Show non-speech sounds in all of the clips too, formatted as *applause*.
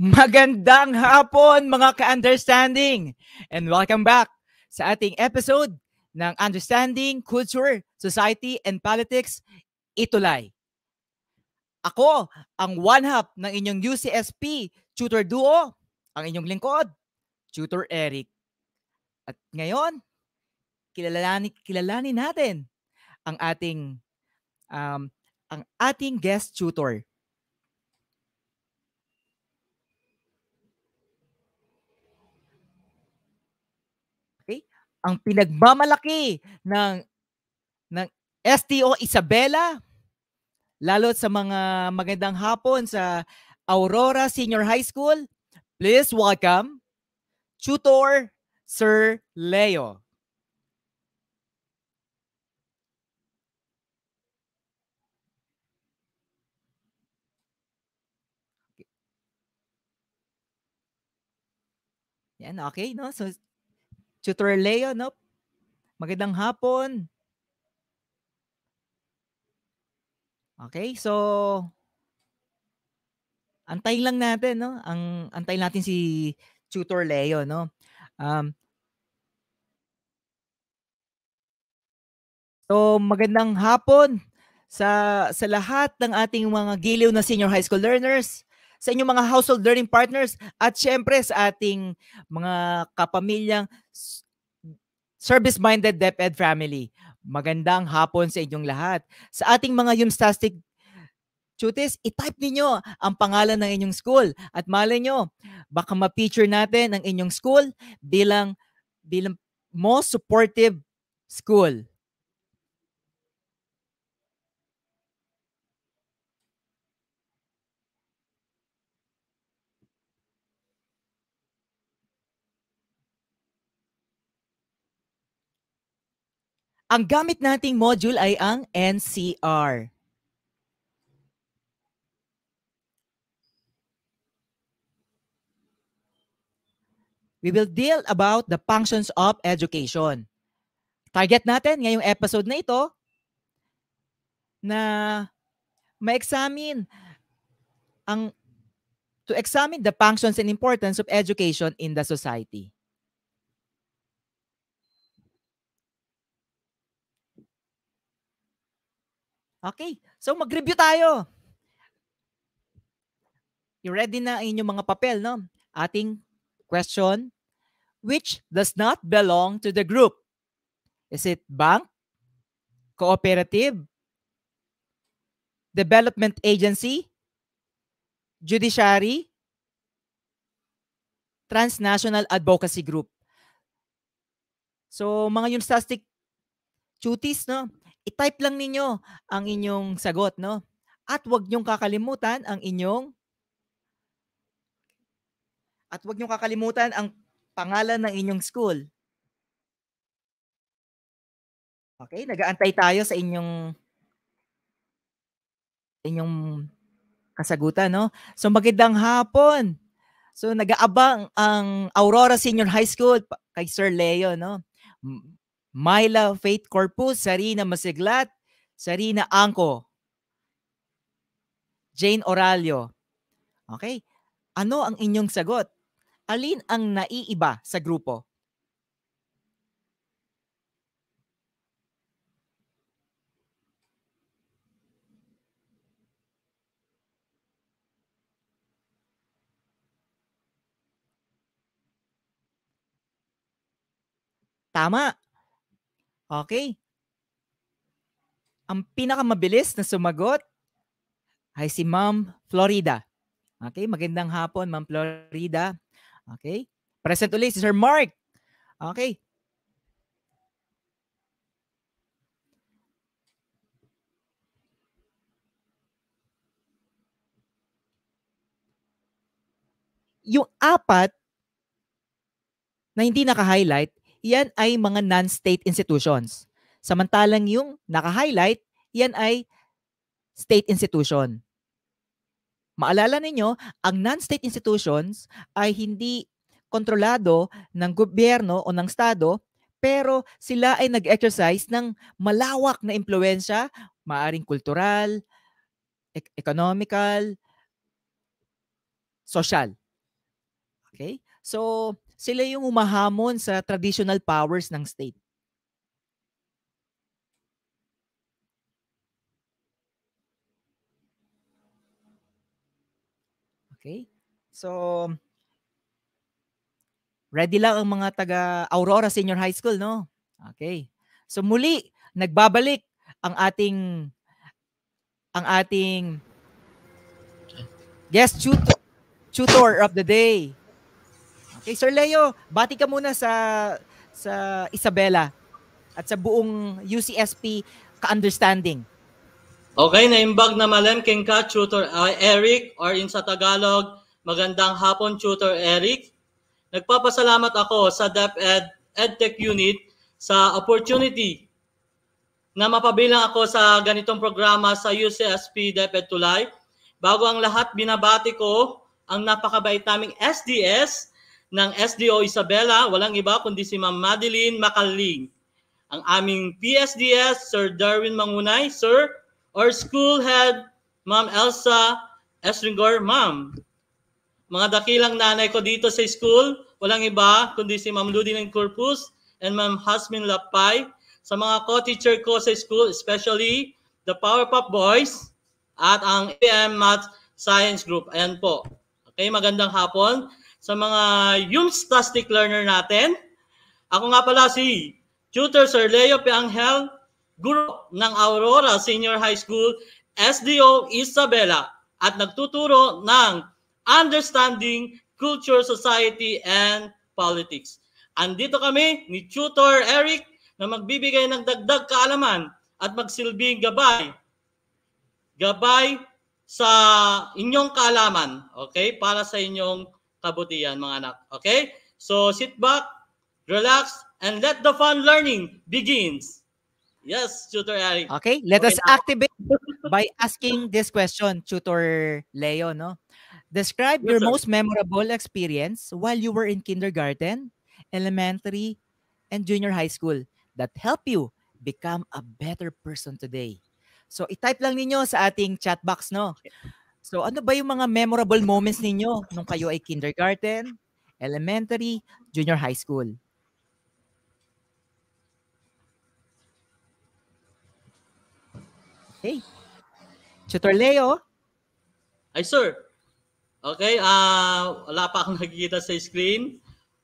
Magandang hapon mga ka-understanding and welcome back sa ating episode ng Understanding Culture, Society and Politics Itulay. Ako ang one half ng inyong UCSP Tutor Duo, ang inyong lingkod, Tutor Eric. At ngayon, kilalani, kilalanin natin ang ating um, ang ating guest tutor ang pinagmamalaki ng ng STO Isabela lalo sa mga magandang hapon sa Aurora Senior High School. Please welcome Tutor Sir Leo. Yan, okay, no? So, Tutor Leo, no? Magandang hapon. Okay, so antayin lang natin, no? Ang antayin natin si Tutor Leo, no? Um, so magandang hapon sa sa lahat ng ating mga giliw na senior high school learners sa inyong mga household learning partners at syempre sa ating mga kapamilyang service-minded DepEd family. Magandang hapon sa inyong lahat. Sa ating mga Yumstastic Chutis, itype niyo ang pangalan ng inyong school at malay nyo, baka ma-feature natin ang inyong school bilang bilang most supportive school. Ang gamit nating module ay ang NCR. We will deal about the functions of education. Target natin ngayong episode na ito na ma-examine ang to examine the functions and importance of education in the society. Okay, so mag-review tayo. You ready na inyong mga papel, no? Ating question, which does not belong to the group? Is it bank, cooperative, development agency, judiciary, transnational advocacy group? So, mga yung static duties, no? I-type lang ninyo ang inyong sagot, no? At huwag niyong kakalimutan ang inyong at huwag niyong kakalimutan ang pangalan ng inyong school. Okay, nagaantay tayo sa inyong inyong kasagutan, no? So magandang hapon. So nagaabang ang Aurora Senior High School kay Sir Leo, no? Myla Faith Corpus, Sarina Masiglat, Sarina Angko, Jane Oralio. Okay? Ano ang inyong sagot? Alin ang naiiba sa grupo? Tama. Okay. Ang pinakamabilis na sumagot ay si Ma'am Florida. Okay, magandang hapon Ma'am Florida. Okay. Present ulit si Sir Mark. Okay. Yung apat na hindi naka-highlight, yan ay mga non-state institutions. Samantalang yung naka-highlight, yan ay state institution. Maalala ninyo, ang non-state institutions ay hindi kontrolado ng gobyerno o ng Estado, pero sila ay nag-exercise ng malawak na impluensya, maaring kultural, ek- economical, social. Okay? So, sila yung umahamon sa traditional powers ng state. Okay? So, ready lang ang mga taga Aurora Senior High School, no? Okay. So muli, nagbabalik ang ating ang ating guest tutor, tutor of the day. Kay eh, Sir Leo, bati ka muna sa sa Isabela at sa buong UCSP ka-understanding. Okay, naimbag na Malemking ka, Tutor uh, Eric, or in sa Tagalog, magandang hapon, Tutor Eric. Nagpapasalamat ako sa DepEd EdTech Unit sa opportunity na mapabilang ako sa ganitong programa sa UCSP DepEd to Life. Bago ang lahat, binabati ko ang napakabait naming SDS ng SDO Isabela, walang iba kundi si Ma'am Madeline Makaling. Ang aming PSDS, Sir Darwin Mangunay, Sir, or School Head, Ma'am Elsa Esringor, Ma'am. Mga dakilang nanay ko dito sa school, walang iba kundi si Ma'am Ludin ng Corpus and Ma'am Hasmin Lapay. Sa mga co-teacher ko sa school, especially the Powerpuff Boys at ang AM Math Science Group. Ayan po. Okay, magandang hapon sa mga Yoomstastic learner natin. Ako nga pala si Tutor Sir Leo P. Angel, guro ng Aurora Senior High School, SDO Isabela, at nagtuturo ng Understanding Culture, Society, and Politics. Andito kami ni Tutor Eric na magbibigay ng dagdag kaalaman at magsilbing gabay. Gabay sa inyong kaalaman, okay? Para sa inyong kabutihan, mga anak. Okay? So, sit back, relax, and let the fun learning begins. Yes, Tutor Ari. Okay, let okay, us now. activate by asking this question, Tutor Leo, no? Describe yes, your sir. most memorable experience while you were in kindergarten, elementary, and junior high school that helped you become a better person today. So, itype lang ninyo sa ating chat box, no? So ano ba yung mga memorable moments ninyo nung kayo ay kindergarten, elementary, junior high school? Hey. Tutor Leo. Hi, sir. Okay, uh, wala pa akong *laughs* nakikita sa screen.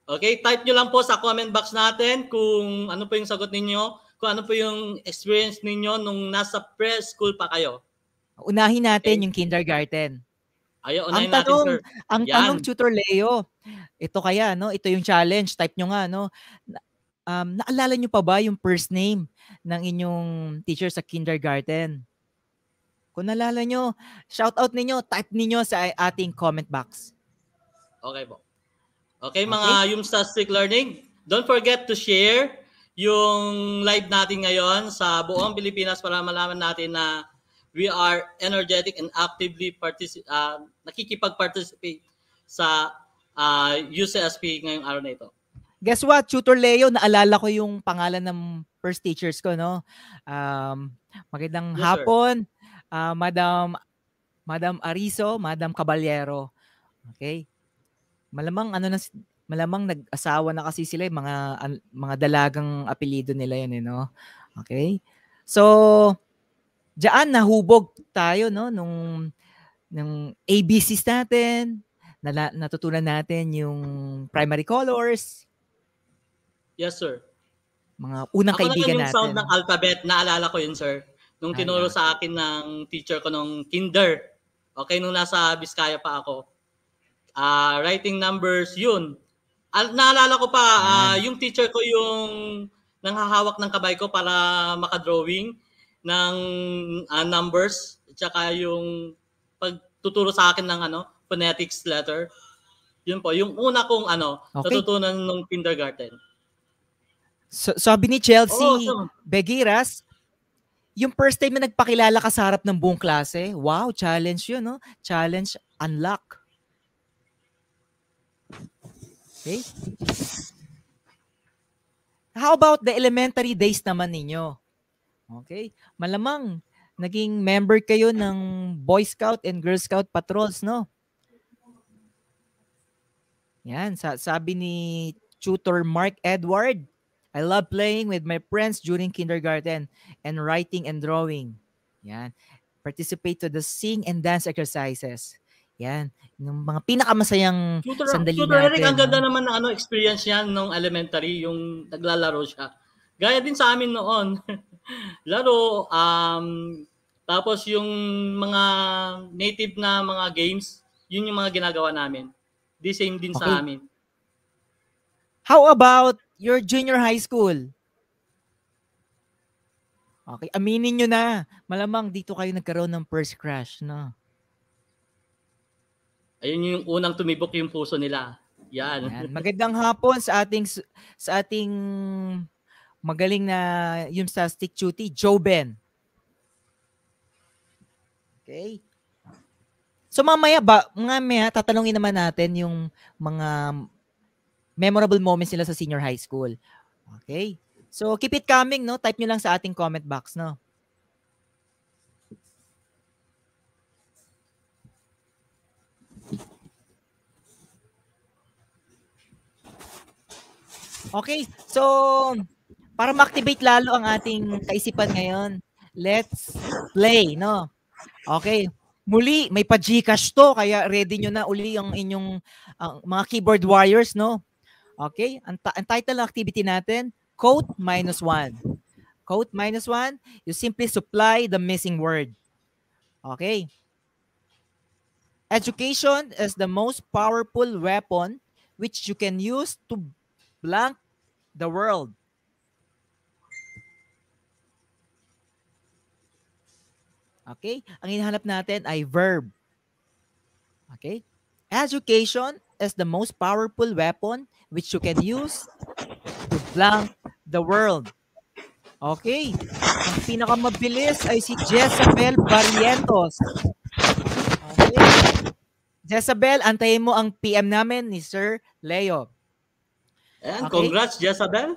Okay, type nyo lang po sa comment box natin kung ano po yung sagot ninyo, kung ano po yung experience ninyo nung nasa preschool pa kayo. Unahin natin yung kindergarten. Ayaw, ang tanong, natin, sir. ang Yan. tanong tutor Leo, ito kaya no, ito yung challenge type nyo nga no. Um, naalala nyo pa ba yung first name ng inyong teacher sa kindergarten? Kung naalala nyo, shout out ninyo, type ninyo sa ating comment box. Okay po. Okay, mga okay. Yumstastic Learning, don't forget to share yung live natin ngayon sa buong Pilipinas para malaman natin na we are energetic and actively particip- uh, nakikipag-participate sa uh, UCSP ngayong araw na ito. Guess what, Tutor Leo, naalala ko yung pangalan ng first teachers ko, no? Um, magandang yes, hapon, uh, Madam Madam Ariso, Madam Caballero. Okay? Malamang ano na malamang nag-asawa na kasi sila yung eh, mga mga dalagang apelyido nila 'yan, eh, no? Okay? So, diyan nahubog tayo no nung ng ABCs natin, na, natutunan natin yung primary colors. Yes, sir. Mga unang Ako kaibigan natin. Ako yung sound ng alphabet, naalala ko yun, sir. Nung tinuro sa akin ng teacher ko nung kinder. Okay, nung nasa Biskaya pa ako. Uh, writing numbers, yun. Al- naalala ko pa, uh, yung teacher ko yung nanghahawak ng kabay ko para makadrawing ng uh, numbers tsaka yung pagtuturo sa akin ng ano phonetics letter. Yun po, yung una kong ano okay. natutunan nung kindergarten. So, sabi ni Chelsea oh, so. Begiras, yung first time na nagpakilala ka sa harap ng buong klase, wow, challenge yun, no? Challenge, unlock. Okay? How about the elementary days naman ninyo? Okay? Malamang naging member kayo ng Boy Scout and Girl Scout patrols, no? Yan, sa sabi ni tutor Mark Edward, I love playing with my friends during kindergarten and writing and drawing. Yan. Participate to the sing and dance exercises. Yan. Yung mga pinakamasayang tutor, sandali tutor natin. Tutor Eric, ang ganda naman ng ano, experience niya nung elementary, yung naglalaro siya. Gaya din sa amin noon. *laughs* Laro, um, tapos yung mga native na mga games, yun yung mga ginagawa namin. The same din okay. sa amin. How about your junior high school? Okay, aminin nyo na. Malamang dito kayo nagkaroon ng first crush, no? Ayun yung unang tumibok yung puso nila. Yan. Ayan. Magandang hapon sa ating sa ating Magaling na yung sa stick duty, Joe Ben. Okay? So mamaya ba, mamaya tatanungin naman natin yung mga memorable moments nila sa senior high school. Okay? So keep it coming, no? Type nyo lang sa ating comment box, no? Okay, so para ma-activate lalo ang ating kaisipan ngayon. Let's play, no? Okay. Muli, may pa-Gcash to, kaya ready nyo na uli ang inyong uh, mga keyboard warriors, no? Okay, ang, ta- ang title ng activity natin, quote minus one. Quote minus one, you simply supply the missing word. Okay. Education is the most powerful weapon which you can use to blank the world. Okay? Ang hinahanap natin ay verb. Okay? Education is the most powerful weapon which you can use to blank the world. Okay. Ang pinakamabilis ay si Jezabel Barrientos. Okay. Jezabel, antayin mo ang PM namin ni Sir Leo. Ayan, okay. congrats Jezabel.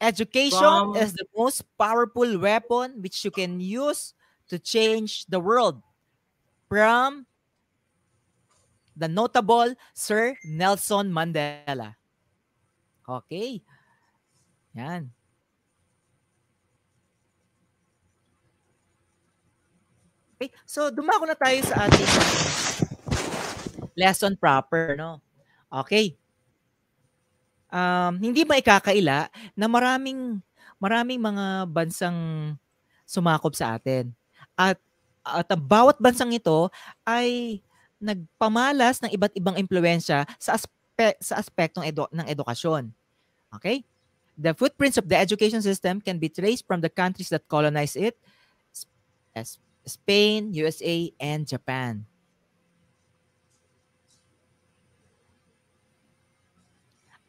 Education from... is the most powerful weapon which you can use to change the world. From the notable Sir Nelson Mandela. Okay. Yan. Okay, so dumako na tayo sa ating ah, lesson proper, no? Okay. um, hindi ba ikakaila na maraming maraming mga bansang sumakop sa atin. At at ang bawat bansang ito ay nagpamalas ng iba't ibang impluwensya sa aspe- sa aspektong edu- ng edukasyon. Okay? The footprints of the education system can be traced from the countries that colonized it, Spain, USA, and Japan.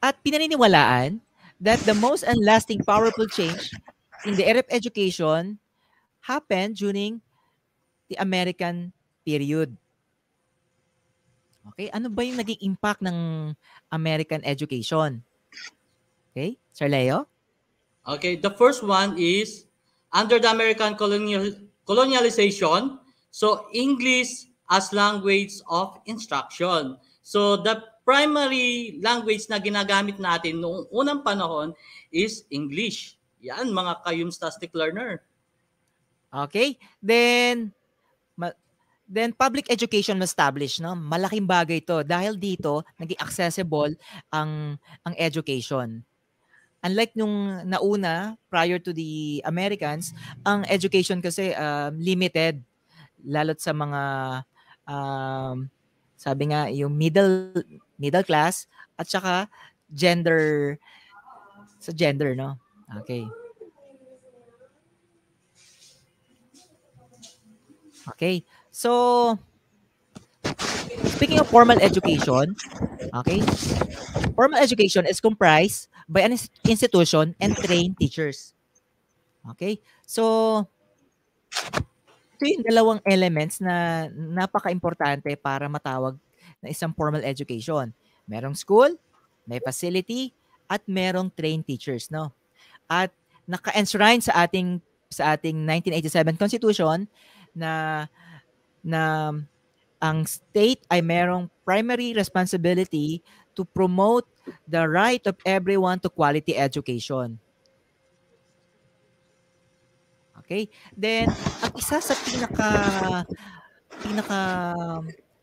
at pinaniniwalaan that the most and lasting powerful change in the Arab education happened during the American period. Okay, ano ba yung naging impact ng American education? Okay, Sir Leo? Okay, the first one is under the American colonial colonialization, so English as language of instruction. So the primary language na ginagamit natin noong unang panahon is English. Yan, mga kayumstastic learner. Okay. Then, ma- then public education established, no? Malaking bagay 'to dahil dito naging accessible ang ang education. Unlike nung nauna prior to the Americans, ang education kasi uh, limited lalot sa mga um, sabi nga yung middle middle class, at saka gender, sa gender, no? Okay. Okay. So, speaking of formal education, okay, formal education is comprised by an institution and trained teachers. Okay? So, ito yung dalawang elements na napaka-importante para matawag na isang formal education. Merong school, may facility, at merong trained teachers, no? At naka-enshrine sa ating sa ating 1987 Constitution na na ang state ay merong primary responsibility to promote the right of everyone to quality education. Okay? Then, ang isa sa pinaka pinaka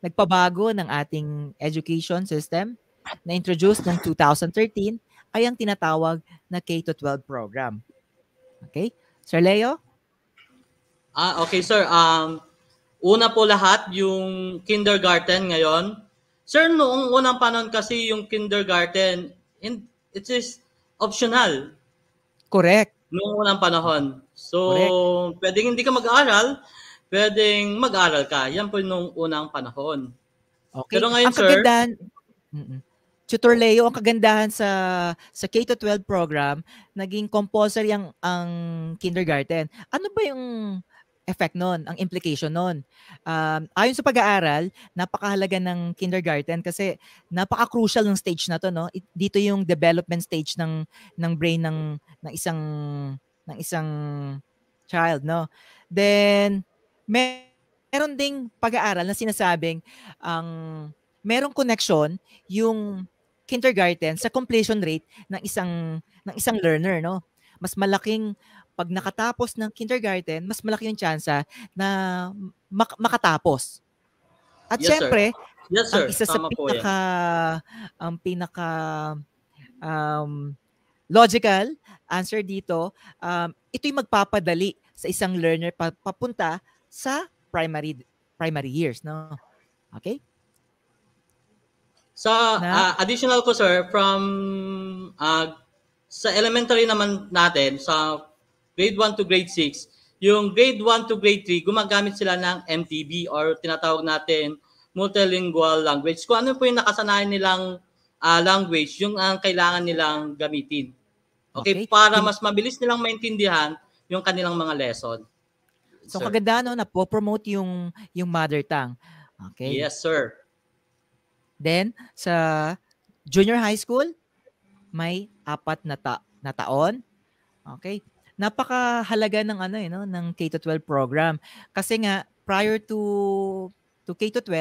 nagpabago ng ating education system na introduced noong 2013 ay ang tinatawag na K-12 program. Okay? Sir Leo? Ah, okay sir. Um, una po lahat yung kindergarten ngayon. Sir, noong unang panahon kasi yung kindergarten, it is optional. Correct. Noong unang panahon. So, Correct. pwedeng hindi ka mag-aral, pwedeng mag-aral ka. Yan po nung unang panahon. Okay. Pero ngayon, ang sir... Kagandahan, Tutor Leo, ang kagandahan sa sa K-12 program, naging compulsory ang, ang kindergarten. Ano ba yung effect nun, ang implication nun. Um, ayon sa pag-aaral, napakahalaga ng kindergarten kasi napaka-crucial ng stage na to, no? dito yung development stage ng ng brain ng ng isang ng isang child, no? Then may meron ding pag-aaral na sinasabing ang um, merong connection yung kindergarten sa completion rate ng isang ng isang learner no mas malaking pag nakatapos ng kindergarten mas malaki yung tsansa na mak- makatapos at yes, syempre sir. yes sir ang isa Tama sa pinaka ang pinaka um, logical answer dito um, ito'y magpapadali sa isang learner papunta sa primary primary years, no? Okay? So, na, uh, additional ko sir from uh, sa elementary naman natin sa grade 1 to grade 6, yung grade 1 to grade 3, gumagamit sila ng MTB or tinatawag natin multilingual language. Kung ano po yung nakasanayan nilang uh, language, yung ang kailangan nilang gamitin. Okay, okay. para mas mabilis nilang maintindihan yung kanilang mga lesson. So sir. kaganda no, po-promote yung, yung mother tongue. Okay. Yes, sir. Then, sa junior high school, may apat na, ta- na taon. Okay. Napakahalaga ng ano eh, no, ng K-12 to program. Kasi nga, prior to to K-12, to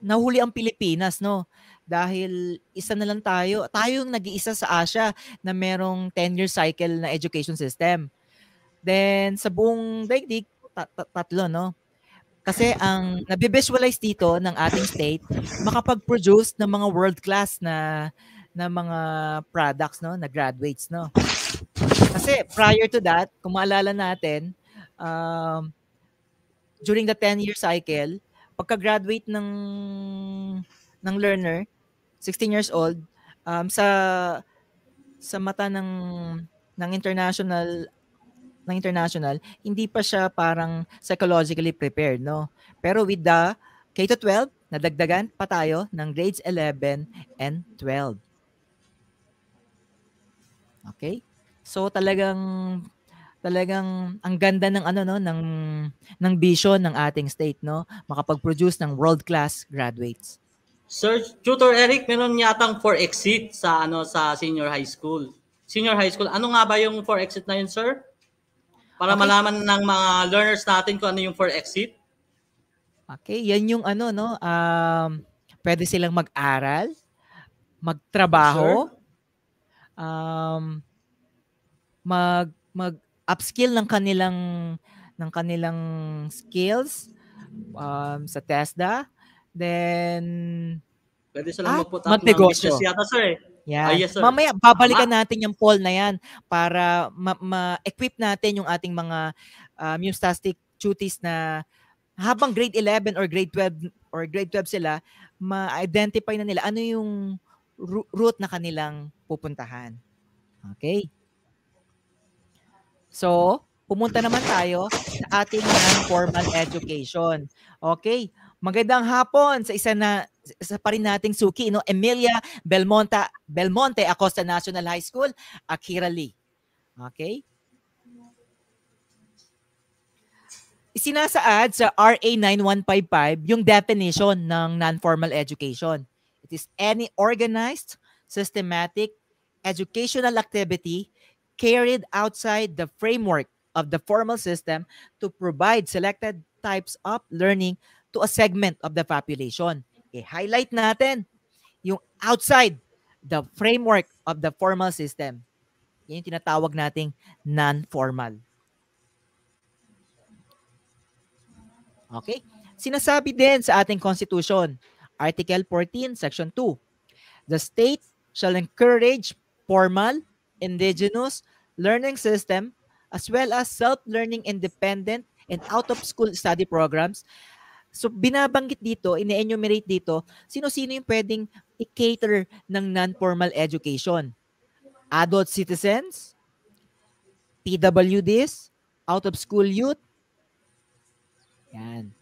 nahuli ang Pilipinas, no? Dahil isa na lang tayo. Tayo yung nag-iisa sa Asia na merong 10-year cycle na education system. Then, sa buong daigdig, tatlo, no? Kasi ang nabe-visualize dito ng ating state, makapag-produce ng mga world-class na na mga products no, na graduates no. Kasi prior to that, kung maalala natin, um, during the 10-year cycle, pagka-graduate ng ng learner, 16 years old, um, sa sa mata ng ng international na international, hindi pa siya parang psychologically prepared, no? Pero with the K-12, nadagdagan pa tayo ng grades 11 and 12. Okay? So talagang talagang ang ganda ng ano no ng ng vision ng ating state no makapag-produce ng world class graduates. Sir Tutor Eric, meron yatang for exit sa ano sa senior high school. Senior high school, ano nga ba yung for exit na yun, sir? Para okay. malaman ng mga learners natin kung ano yung for exit. Okay, yan yung ano, no? Um, pwede silang mag-aral, magtrabaho, sure. um, mag mag upskill ng kanilang ng kanilang skills um, sa TESDA. Then pwede silang ah, magpunta ng business yata sir. Eh. Yeah. Uh, yes, sir. Mamaya babalikan Mama. natin yung poll na yan para ma-equip ma-, natin yung ating mga um, yung duties na habang grade 11 or grade 12 or grade 12 sila, ma-identify na nila ano yung route na kanilang pupuntahan. Okay? So, pumunta naman tayo sa ating formal education. Okay? Magandang hapon sa isa na sa pa rin nating suki, no? Emilia Belmonta, Belmonte Acosta National High School, Akira Lee. Okay? Sinasaad sa RA 9155 yung definition ng non-formal education. It is any organized, systematic, educational activity carried outside the framework of the formal system to provide selected types of learning to a segment of the population i-highlight natin yung outside the framework of the formal system. Yan yung tinatawag nating non-formal. Okay? Sinasabi din sa ating Constitution, Article 14, Section 2, The state shall encourage formal, indigenous learning system as well as self-learning independent and out-of-school study programs So binabanggit dito, ine-enumerate dito, sino-sino yung pwedeng i-cater ng non-formal education. Adult citizens, PWDs, out of school youth. Yan.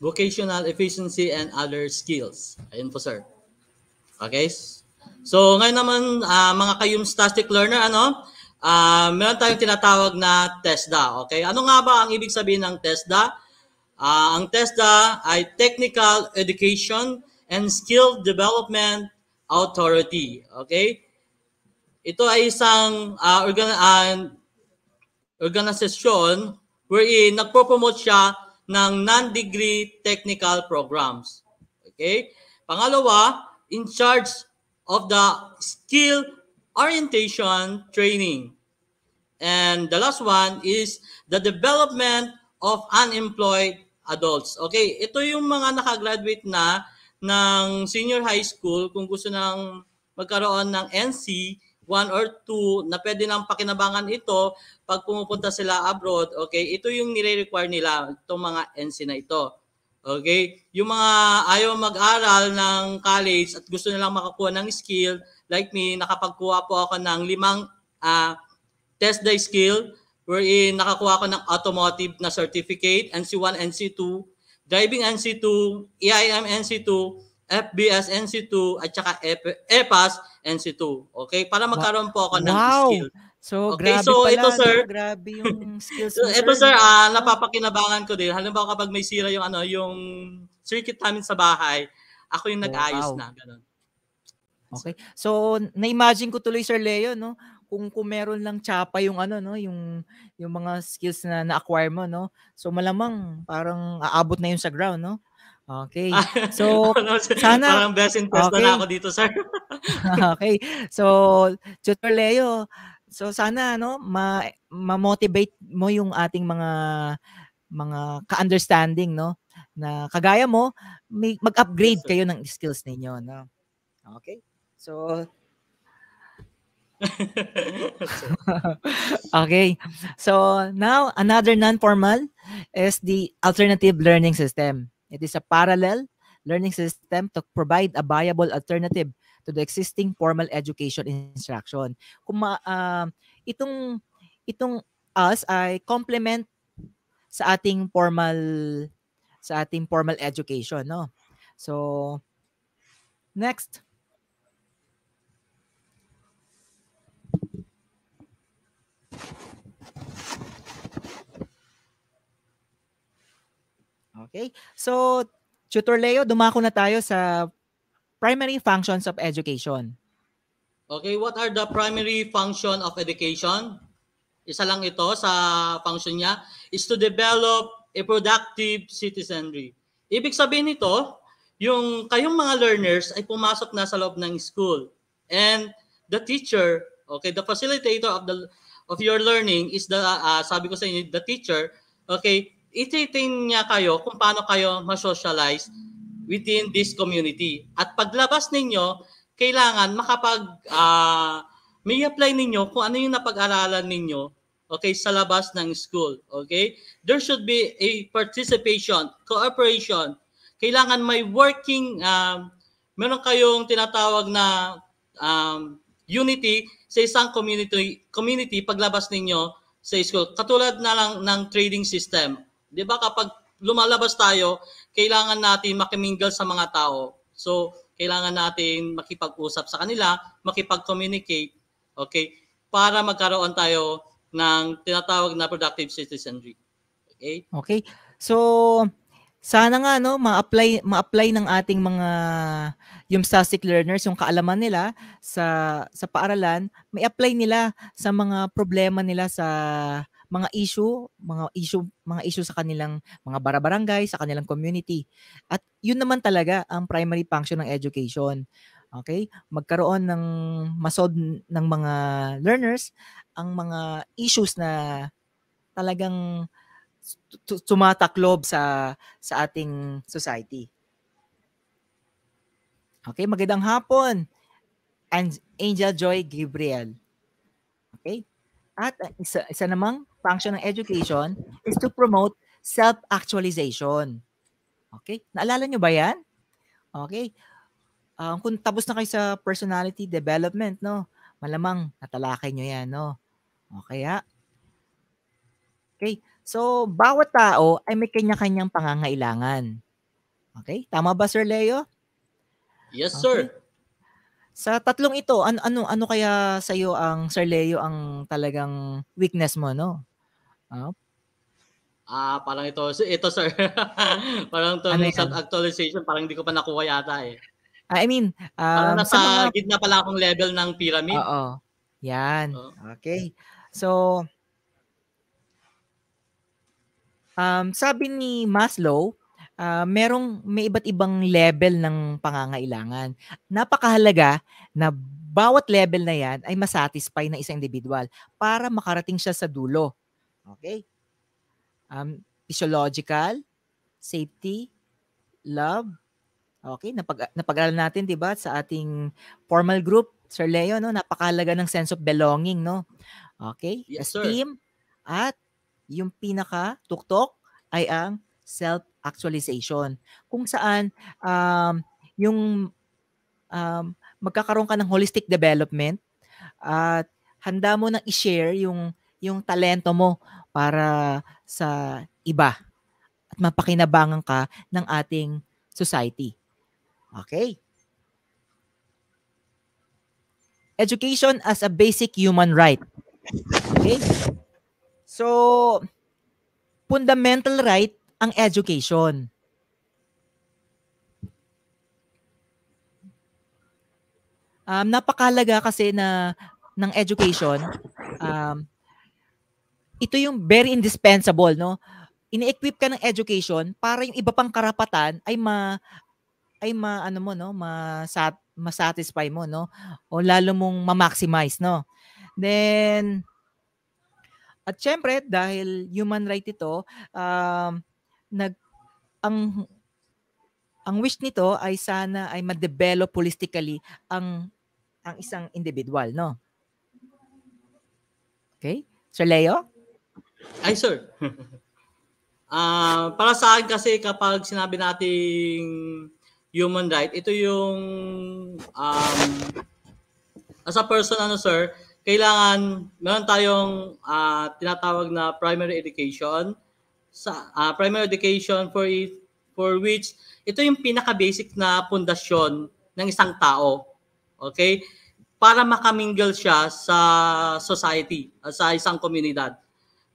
Vocational efficiency and other skills. Ayun po sir. Okay? So ngayon naman uh, mga kayumstastic learner, ano? Uh, meron tayong tinatawag na TESDA. Okay? Ano nga ba ang ibig sabihin ng TESDA? Uh, ang TESDA ay Technical Education and Skill Development Authority. Okay? Ito ay isang uh, organ uh, ah, organization wherein nagpo-promote siya ng non-degree technical programs. Okay? Pangalawa, in charge of the skill orientation training. And the last one is the development of unemployed adults. Okay, ito yung mga nakagraduate na ng senior high school kung gusto nang magkaroon ng NC 1 or 2 na pwede nang pakinabangan ito pag pumupunta sila abroad. Okay, ito yung nire-require nila, itong mga NC na ito. Okay? Yung mga ayaw mag-aral ng college at gusto nilang makakuha ng skill, like me, nakapagkuha po ako ng limang uh, test day skill wherein nakakuha ako ng automotive na certificate, NC1, NC2, driving NC2, EIM NC2, FBS NC2, at saka EPAS NC2. Okay? Para magkaroon po ako ng wow. skill. So, okay, grabe so pala, ito, *laughs* sir, no? grabe yung skills. so, ito, sir, ah, napapakinabangan ko din. Halimbawa, kapag may sira yung, ano, yung circuit namin sa bahay, ako yung nag-ayos wow. na. Ganun. Okay. So, na-imagine ko tuloy, Sir Leo, no? kung kung meron lang tsapa yung ano no yung yung mga skills na na-acquire mo no so malamang mm. parang aabot na yung sa ground no Okay. Ah, so, *laughs* ano, sana... Parang best in test okay. na ako dito, sir. *laughs* okay. So, Tutor Leo, so sana no, ma- ma-motivate mo yung ating mga mga ka-understanding, no? Na kagaya mo, may, mag-upgrade kayo ng skills ninyo, no? Okay? So, *laughs* okay. So now another non-formal is the alternative learning system. It is a parallel learning system to provide a viable alternative to the existing formal education instruction. Kuma uh, ah, itong itong us ay complement sa ating formal sa ating formal education, no? So next Okay? So, Tutor Leo, dumako na tayo sa primary functions of education. Okay, what are the primary function of education? Isa lang ito sa function niya is to develop a productive citizenry. Ibig sabihin nito, yung kayong mga learners ay pumasok na sa loob ng school. And the teacher, okay, the facilitator of the of your learning is the, uh, sabi ko sa inyo, the teacher, okay, ititrain niya kayo kung paano kayo ma-socialize within this community. At paglabas ninyo, kailangan makapag, uh, may apply ninyo kung ano yung napag-aralan ninyo okay, sa labas ng school. Okay? There should be a participation, cooperation. Kailangan may working, um, meron kayong tinatawag na um, unity sa isang community, community paglabas ninyo sa school. Katulad na lang ng trading system. Di ba kapag lumalabas tayo, kailangan natin makimingle sa mga tao. So, kailangan natin makipag-usap sa kanila, makipag-communicate, okay, para magkaroon tayo ng tinatawag na productive citizenry. Okay? Okay. So, sana nga no ma-apply ma-apply ng ating mga yung SASIC learners, yung kaalaman nila sa sa paaralan, may apply nila sa mga problema nila sa mga issue, mga issue, mga issue sa kanilang mga barabarangay, sa kanilang community. At yun naman talaga ang primary function ng education. Okay? Magkaroon ng masod ng mga learners ang mga issues na talagang tumataklob sa sa ating society. Okay, magandang hapon. And Angel Joy Gabriel. Okay? At uh, isa, isa namang function ng education is to promote self-actualization. Okay? Naalala nyo ba yan? Okay? Um, kung tapos na kayo sa personality development, no? Malamang natalakay nyo yan, no? Okay, ha? Okay? So, bawat tao ay may kanya-kanyang pangangailangan. Okay? Tama ba, Sir Leo? Yes, okay. sir. Sa tatlong ito, ano ano ano kaya sa iyo ang Sir Leo ang talagang weakness mo, no? Ah, uh, parang ito, ito sir. *laughs* parang to ano sa actualization, parang hindi ko pa nakuha yata eh. Ah, I mean, um, parang nasa mga... gitna pala akong level ng pyramid. Oo. Yan. Uh-oh. Okay. So um sabi ni Maslow, uh, merong may iba't ibang level ng pangangailangan. Napakahalaga na bawat level na 'yan ay masatisfy ng isang individual para makarating siya sa dulo. Okay? Um, physiological, safety, love. Okay, napag napag natin 'di ba sa ating formal group, Sir Leo, no, napakahalaga ng sense of belonging, no. Okay? Yes, Esteem sir. at yung pinaka tuktok ay ang self actualization kung saan um, yung um, magkakaroon ka ng holistic development at handa mo nang i-share yung yung talento mo para sa iba at mapakinabangan ka ng ating society. Okay? Education as a basic human right. Okay? So, fundamental right ang education. Um, napakalaga kasi na ng education. Um, ito yung very indispensable, no? Ini-equip ka ng education para yung iba pang karapatan ay ma ay ma ano mo no, masat masatisfy mo no o lalo mong ma-maximize no. Then at syempre dahil human right ito, um, nag ang ang wish nito ay sana ay ma-develop holistically ang ang isang individual, no? Okay? Sir Leo? Ay, sir. uh, *laughs* para sa akin kasi kapag sinabi nating human right, ito yung um, as a person, ano sir, kailangan, meron tayong uh, tinatawag na primary education, sa uh, primary education for it, for which ito yung pinaka-basic na pundasyon ng isang tao. Okay? Para makamingle siya sa society, ah, sa isang komunidad.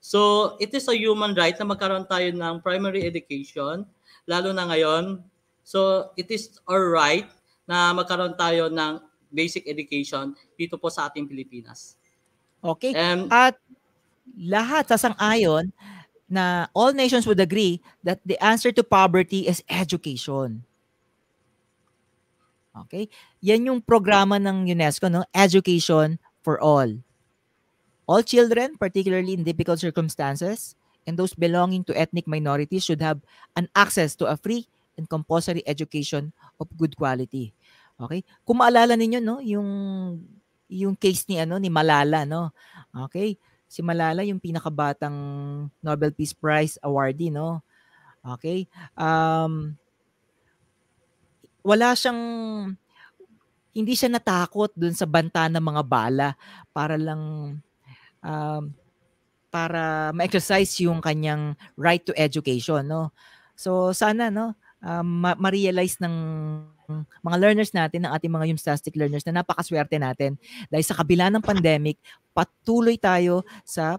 So, it is a human right na magkaroon tayo ng primary education, lalo na ngayon. So, it is our right na magkaroon tayo ng basic education dito po sa ating Pilipinas. Okay. Um, At lahat sasang-ayon na all nations would agree that the answer to poverty is education. Okay? Yan yung programa ng UNESCO, no? Education for all. All children, particularly in difficult circumstances, and those belonging to ethnic minorities should have an access to a free and compulsory education of good quality. Okay? Kung maalala ninyo no, yung yung case ni ano ni Malala no. Okay? si Malala yung pinakabatang Nobel Peace Prize awardee, no? Okay? Um, wala siyang hindi siya natakot doon sa banta ng mga bala para lang um, para ma-exercise yung kanyang right to education, no? So sana no, um, ma- ma-realize ng mga learners natin, ng ating mga Yumstastic learners na napakaswerte natin dahil sa kabila ng pandemic, patuloy tayo sa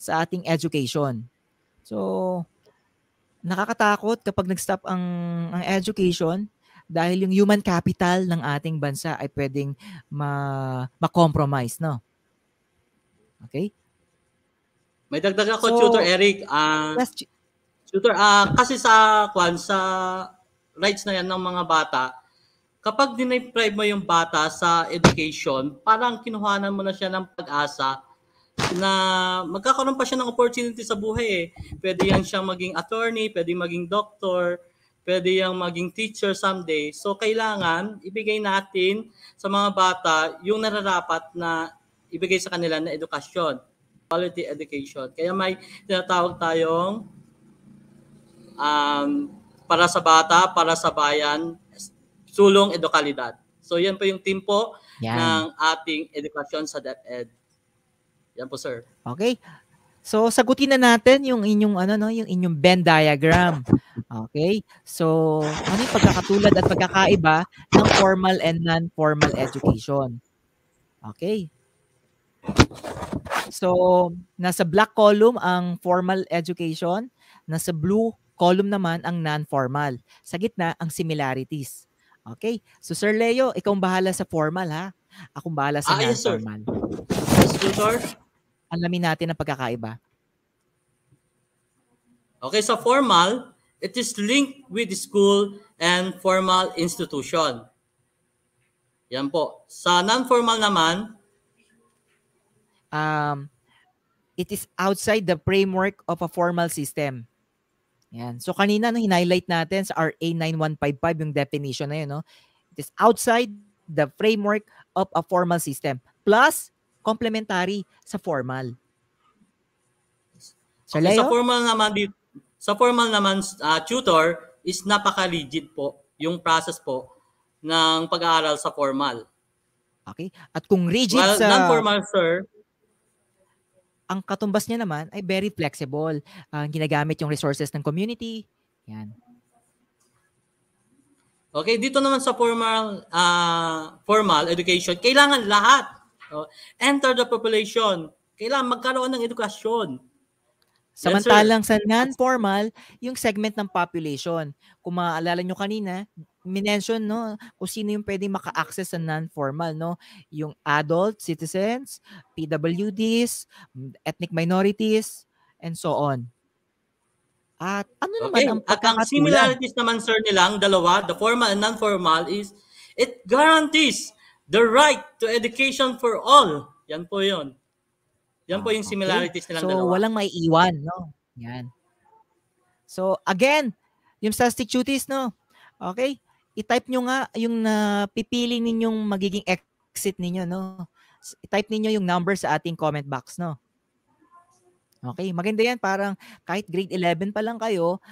sa ating education. So, nakakatakot kapag nag-stop ang, ang education dahil yung human capital ng ating bansa ay pwedeng ma, ma-compromise, no? Okay? May dagdag ako, so, Tutor Eric. Uh, yes, Tutor, uh, kasi sa, kwan, sa rights na yan ng mga bata, kapag dineprive mo yung bata sa education, parang kinuhanan mo na siya ng pag-asa na magkakaroon pa siya ng opportunity sa buhay eh. Pwede yan siyang maging attorney, pwede maging doctor, pwede yang maging teacher someday. So kailangan ibigay natin sa mga bata yung nararapat na ibigay sa kanila na edukasyon, quality education. Kaya may tinatawag tayong um, para sa bata, para sa bayan, Tulong Edukalidad. So yan po yung team po yan. ng ating edukasyon sa DepEd. Yan po sir. Okay. So sagutin na natin yung inyong ano no, yung inyong Venn diagram. Okay? So ano yung pagkakatulad at pagkakaiba ng formal and non-formal education? Okay. So nasa black column ang formal education, nasa blue column naman ang non-formal. Sa gitna ang similarities. Okay? So Sir Leo, ikaw ang bahala sa formal ha. Akong bahala sa ah, yes, formal. Yes, sir. sir. Alamin natin ang pagkakaiba. Okay, so formal, it is linked with school and formal institution. Yan po. Sa non-formal naman, um, it is outside the framework of a formal system. Yan. So kanina no, hinighlight natin sa RA 9155 yung definition na yun. No? It is outside the framework of a formal system plus complementary sa formal. Sir okay, Sa formal naman, sa formal naman uh, tutor is napaka-rigid po yung process po ng pag-aaral sa formal. Okay. At kung rigid well, sa... non-formal, sir, ang katumbas niya naman ay very flexible. Ang uh, ginagamit yung resources ng community. Yan. Okay, dito naman sa formal uh, formal education, kailangan lahat. Uh, enter the population. Kailangan magkaroon ng edukasyon. Samantalang yes, sa non-formal, yung segment ng population. Kung maaalala nyo kanina, minention no kung sino yung pwedeng maka-access sa non-formal no yung adult citizens PWDs ethnic minorities and so on at ano okay. naman ang at ang similarities naman sir nilang dalawa the formal and non-formal is it guarantees the right to education for all yan po yon yan po ah, yung similarities okay. nilang so, dalawa. So, walang maiiwan, no? Yan. So, again, yung substitutes, no? Okay? I-type nyo nga yung napipili uh, ninyong magiging exit ninyo, no? I-type ninyo yung number sa ating comment box, no? Okay, maganda yan. Parang kahit grade 11 pa lang kayo,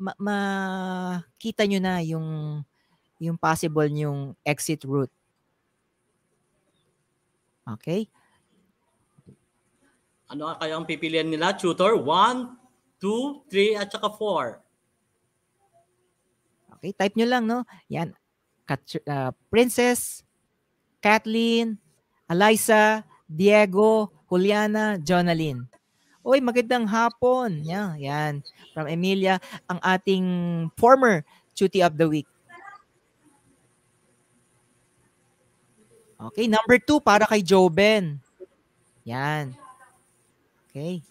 ma- makita nyo na yung yung possible yung exit route. Okay? Ano kaya ang pipilian nila? Tutor, 1, 2, 3, at saka 4. Okay, type nyo lang, no? Yan. Kat- uh, Princess, Kathleen, Eliza, Diego, Juliana, Jonalyn. Oy, magandang hapon. Yan, yan. From Emilia, ang ating former Cutie of the Week. Okay, number two para kay Joben. Yan. Okay.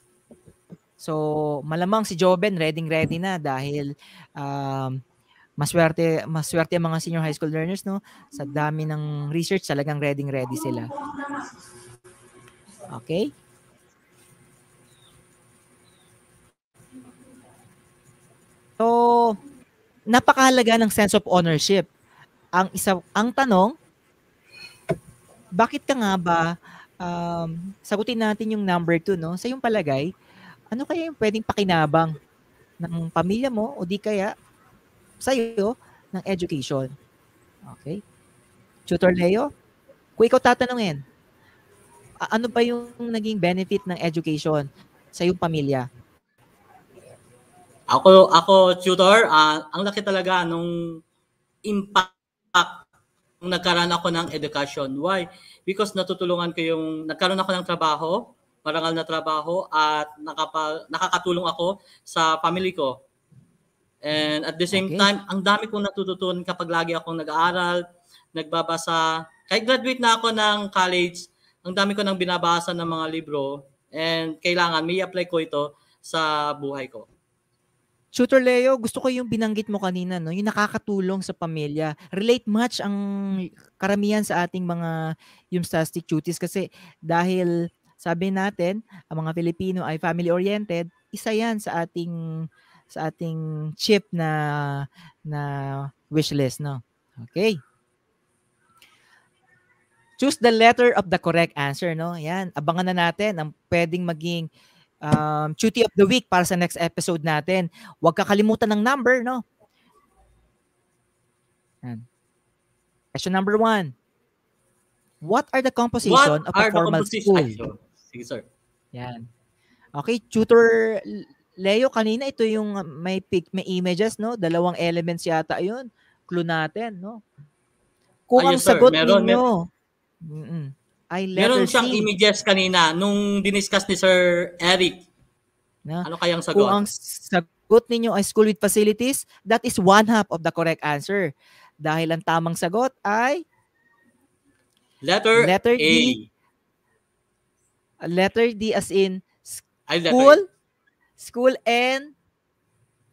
So, malamang si Joben ready-ready na dahil um, maswerte maswerte ang mga senior high school learners no sa dami ng research talagang ready ready sila okay so napakahalaga ng sense of ownership ang isa ang tanong bakit ka nga ba um, sagutin natin yung number two, no? Sa iyong palagay, ano kaya yung pwedeng pakinabang ng pamilya mo o di kaya sa iyo ng education? Okay? Tutor Leo, kung ikaw tatanungin, ano ba yung naging benefit ng education sa iyong pamilya? Ako, ako tutor, uh, ang laki talaga nung impact nagkaroon ako ng education. Why? Because natutulungan ko yung, nagkaroon ako ng trabaho, marangal na trabaho, at nakapag, nakakatulong ako sa family ko. And at the same okay. time, ang dami kong natututunan kapag lagi akong nag-aaral, nagbabasa. Kahit graduate na ako ng college, ang dami ko nang binabasa ng mga libro and kailangan may apply ko ito sa buhay ko. Shooter Leo, gusto ko yung binanggit mo kanina, no? yung nakakatulong sa pamilya. Relate much ang karamihan sa ating mga yung statistic duties kasi dahil sabi natin, ang mga Pilipino ay family-oriented, isa yan sa ating sa ating chip na na wish list, no? Okay. Choose the letter of the correct answer, no? Yan, abangan na natin ang pwedeng maging um, duty of the week para sa next episode natin. Huwag kakalimutan ng number, no? Yan. Question number one. What are the composition What of a formal school? sige, sir. Yan. Okay, tutor Leo, kanina ito yung may pic, may images, no? Dalawang elements yata yun. Clue natin, no? Kung Ayun, ang sir, sagot meron, ninyo, meron ay letter Meron siyang C. images kanina nung diniscuss ni Sir Eric. Na, ano kayang sagot? Kung ang sagot ninyo ay school with facilities, that is one half of the correct answer. Dahil ang tamang sagot ay letter, letter A. D. Letter D as in school, school and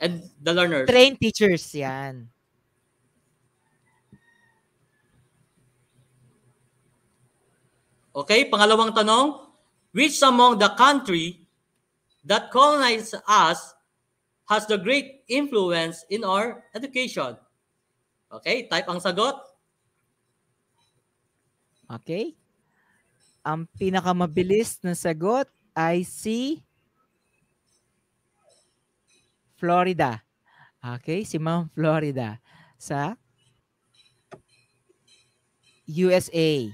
and the learners. Train teachers, yan. Okay, pangalawang tanong, which among the country that colonized us has the great influence in our education? Okay, type ang sagot. Okay. Ang pinakamabilis na sagot ay si Florida. Okay, si Ma'am Florida sa USA.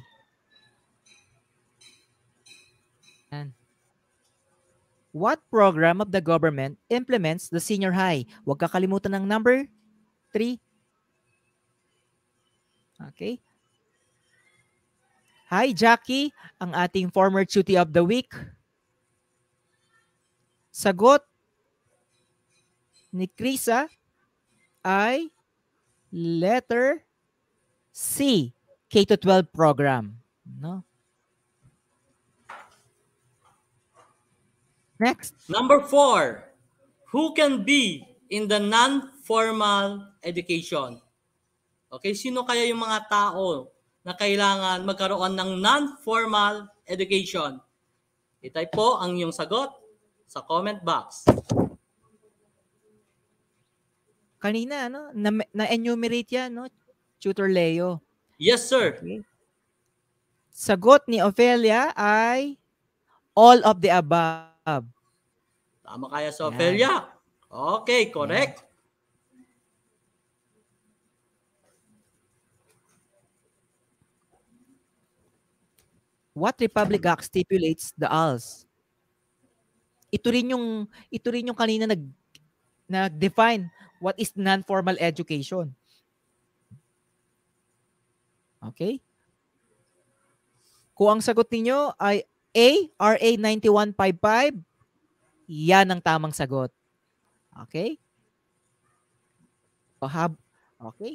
What program of the government implements the senior high? Huwag kakalimutan ng number 3. Okay. Hi, Jackie, ang ating former cutie of the week. Sagot ni Krisa ay letter C, K-12 program. No? Next. Number four, who can be in the non-formal education? Okay, sino kaya yung mga tao na kailangan magkaroon ng non-formal education? I-type po ang iyong sagot sa comment box. Kanina, ano, na-enumerate na yan, no? Tutor Leo. Yes, sir. Okay. Sagot ni Ophelia ay all of the above. Ab. Tama kaya Sofelia? Okay, correct. Yan. What Republic Act stipulates the ALS? Ito rin yung ito rin yung kanina nag nag-define what is non-formal education. Okay? Kung ang sagot niyo ay A, RA 9155, yan ang tamang sagot. Okay? Okay.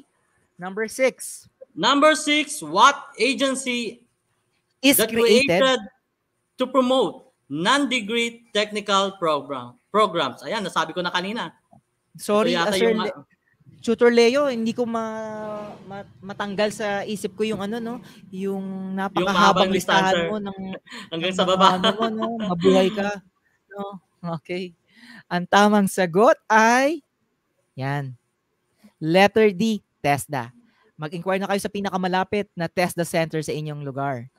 Number six. Number six, what agency is that created, created to promote non-degree technical program programs? Ayan, nasabi ko na kanina. Sorry, Ito yata uh, Sir, yung, Tutor Leo, hindi ko ma, ma, matanggal sa isip ko yung ano no, yung napakahabang listahan mo ng *laughs* hanggang sa baba. Ano no, mabuhay ka. No. Okay. Ang tamang sagot ay yan. Letter D, TESDA. Mag-inquire na kayo sa pinakamalapit na TESDA center sa inyong lugar.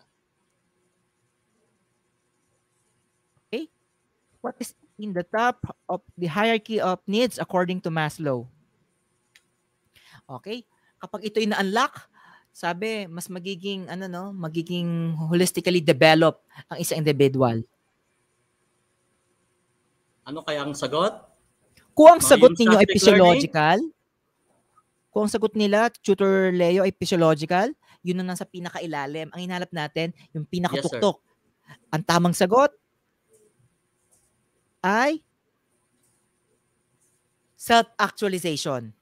Okay? What is in the top of the hierarchy of needs according to Maslow? Okay? Kapag ito na unlock sabi, mas magiging, ano no, magiging holistically developed ang isang individual. Ano kaya ang sagot? Kung ang sagot oh, ninyo ay physiological, kung ang sagot nila, Tutor Leo, ay physiological, yun na nasa pinakailalim. Ang inalap natin, yung pinakatuktok. Yes, ang tamang sagot ay self-actualization.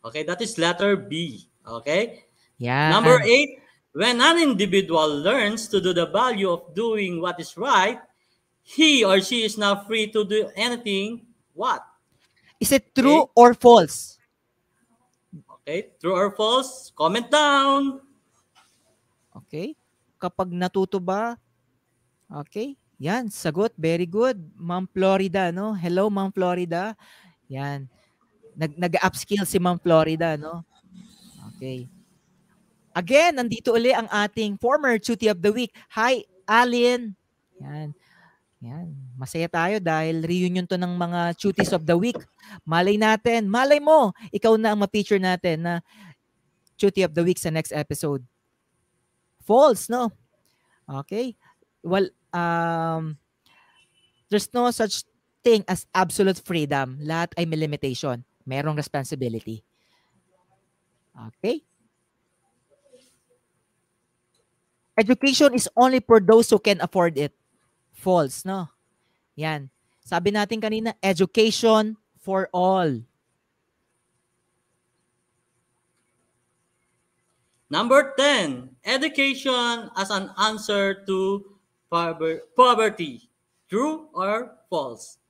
Okay, that is letter B. Okay? Yeah. Number eight, when an individual learns to do the value of doing what is right, he or she is now free to do anything. What? Is it true okay. or false? Okay, true or false? Comment down. Okay. Kapag natuto ba? Okay. Yan, sagot. Very good. Ma'am Florida, no? Hello, Ma'am Florida. Yan. Nag nag-upskill si Ma'am Florida, no? Okay. Again, nandito uli ang ating former Chuti of the Week. Hi, Alien. Yan. Yan. Masaya tayo dahil reunion to ng mga Chuties of the Week. Malay natin, malay mo, ikaw na ang ma-feature natin na Chuti of the Week sa next episode. False, no? Okay. Well, um, there's no such thing as absolute freedom. Lahat ay may limitation merong responsibility. Okay? Education is only for those who can afford it. False, no? Yan. Sabi natin kanina, education for all. Number 10, education as an answer to poverty. True or false?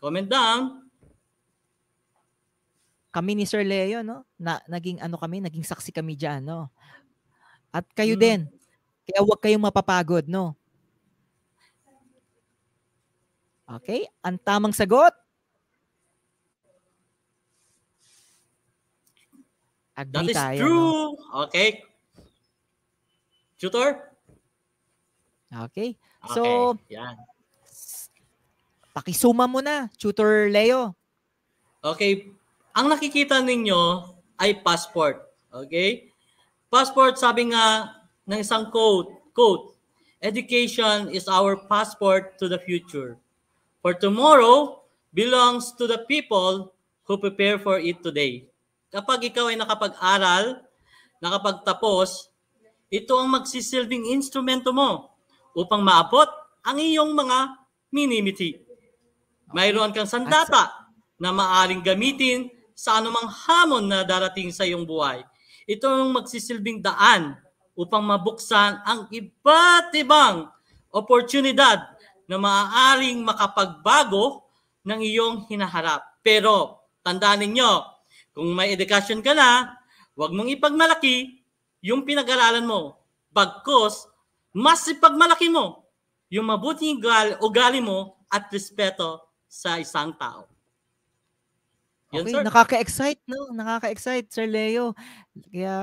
Comment down kami ni Sir Leo, no? Na, naging ano kami, naging saksi kami diyan, no? At kayo mm. din. Kaya huwag kayong mapapagod, no? Okay? Ang tamang sagot? Agree That is tayo, true. No? Okay. Tutor? Okay. So, okay. Yan. Pakisuma mo na, Tutor Leo. Okay, ang nakikita ninyo ay passport. Okay? Passport, sabi nga ng isang quote, quote, Education is our passport to the future. For tomorrow belongs to the people who prepare for it today. Kapag ikaw ay nakapag-aral, nakapagtapos, ito ang magsisilbing instrumento mo upang maabot ang iyong mga minimiti. Mayroon kang sandata na maaring gamitin sa anumang hamon na darating sa iyong buhay. Ito ang magsisilbing daan upang mabuksan ang iba't ibang oportunidad na maaaring makapagbago ng iyong hinaharap. Pero tandaan ninyo, kung may edukasyon ka na, huwag mong ipagmalaki yung pinag-aralan mo. Bagkos, mas ipagmalaki mo yung mabuting ugali mo at respeto sa isang tao. Yun, sir. nakaka-excite, no? Nakaka-excite, Sir Leo. Kaya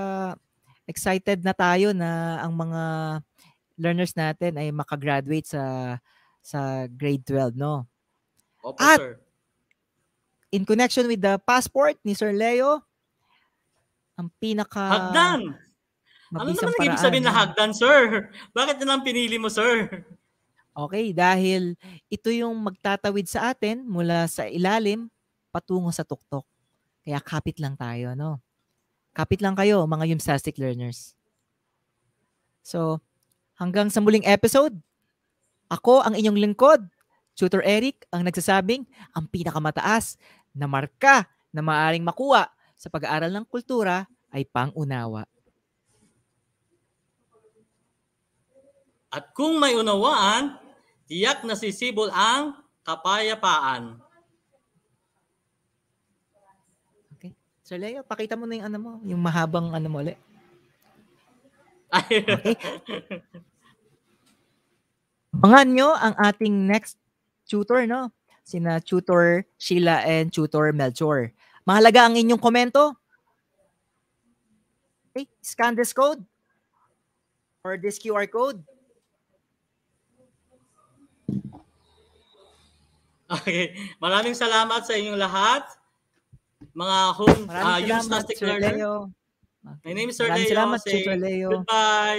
excited na tayo na ang mga learners natin ay makagraduate sa sa grade 12, no? Opo, At, sir. in connection with the passport ni Sir Leo, ang pinaka... Hagdan! Ano naman ang ibig sabihin na hagdan, sir? *laughs* Bakit na lang pinili mo, sir? Okay, dahil ito yung magtatawid sa atin mula sa ilalim patungo sa tuktok. Kaya kapit lang tayo, no? Kapit lang kayo, mga Yumsastic learners. So, hanggang sa muling episode, ako ang inyong lingkod, Tutor Eric, ang nagsasabing ang pinakamataas na marka na maaring makuha sa pag-aaral ng kultura ay pangunawa. At kung may unawaan, tiyak na sisibol ang kapayapaan. Sir Leo, pakita mo na yung ano mo, yung mahabang ano mo ulit. Okay. Pangan nyo ang ating next tutor, no? Sina Tutor Sheila and Tutor Melchor. Mahalaga ang inyong komento. Okay, scan this code or this QR code. Okay. Maraming salamat sa inyong lahat mga home, Maraming uh, salamat, use plastic learner. Leo. My name is Sir Maraming Leo. salamat, Say Leo. Goodbye.